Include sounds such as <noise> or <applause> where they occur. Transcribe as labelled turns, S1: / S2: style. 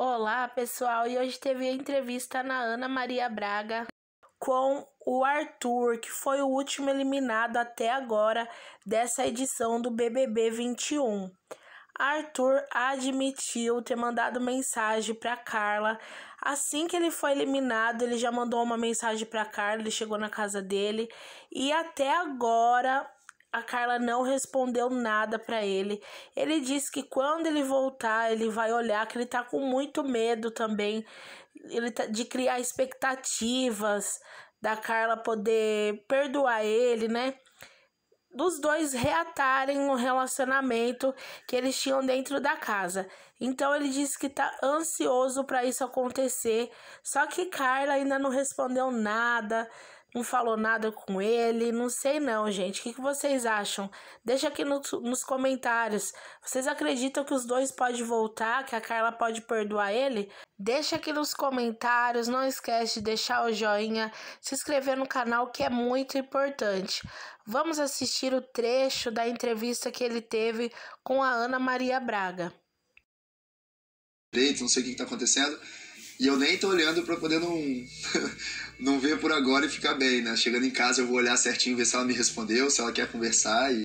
S1: Olá, pessoal! E hoje teve a entrevista na Ana Maria Braga com o Arthur, que foi o último eliminado até agora dessa edição do BBB 21. Arthur admitiu ter mandado mensagem para Carla. Assim que ele foi eliminado, ele já mandou uma mensagem para Carla, ele chegou na casa dele e até agora a Carla não respondeu nada para ele. Ele disse que quando ele voltar, ele vai olhar, que ele tá com muito medo também ele tá, de criar expectativas da Carla poder perdoar ele, né? Dos dois reatarem o relacionamento que eles tinham dentro da casa. Então ele disse que tá ansioso para isso acontecer, só que Carla ainda não respondeu nada não falou nada com ele, não sei não, gente. O que, que vocês acham? Deixa aqui no, nos comentários. Vocês acreditam que os dois podem voltar, que a Carla pode perdoar ele? Deixa aqui nos comentários, não esquece de deixar o joinha, se inscrever no canal que é muito importante. Vamos assistir o trecho da entrevista que ele teve com a Ana Maria Braga.
S2: não sei o que está acontecendo e eu nem tô olhando para poder não, <laughs> não ver por agora e ficar bem, né? Chegando em casa eu vou olhar certinho, ver se ela me respondeu, se ela quer conversar e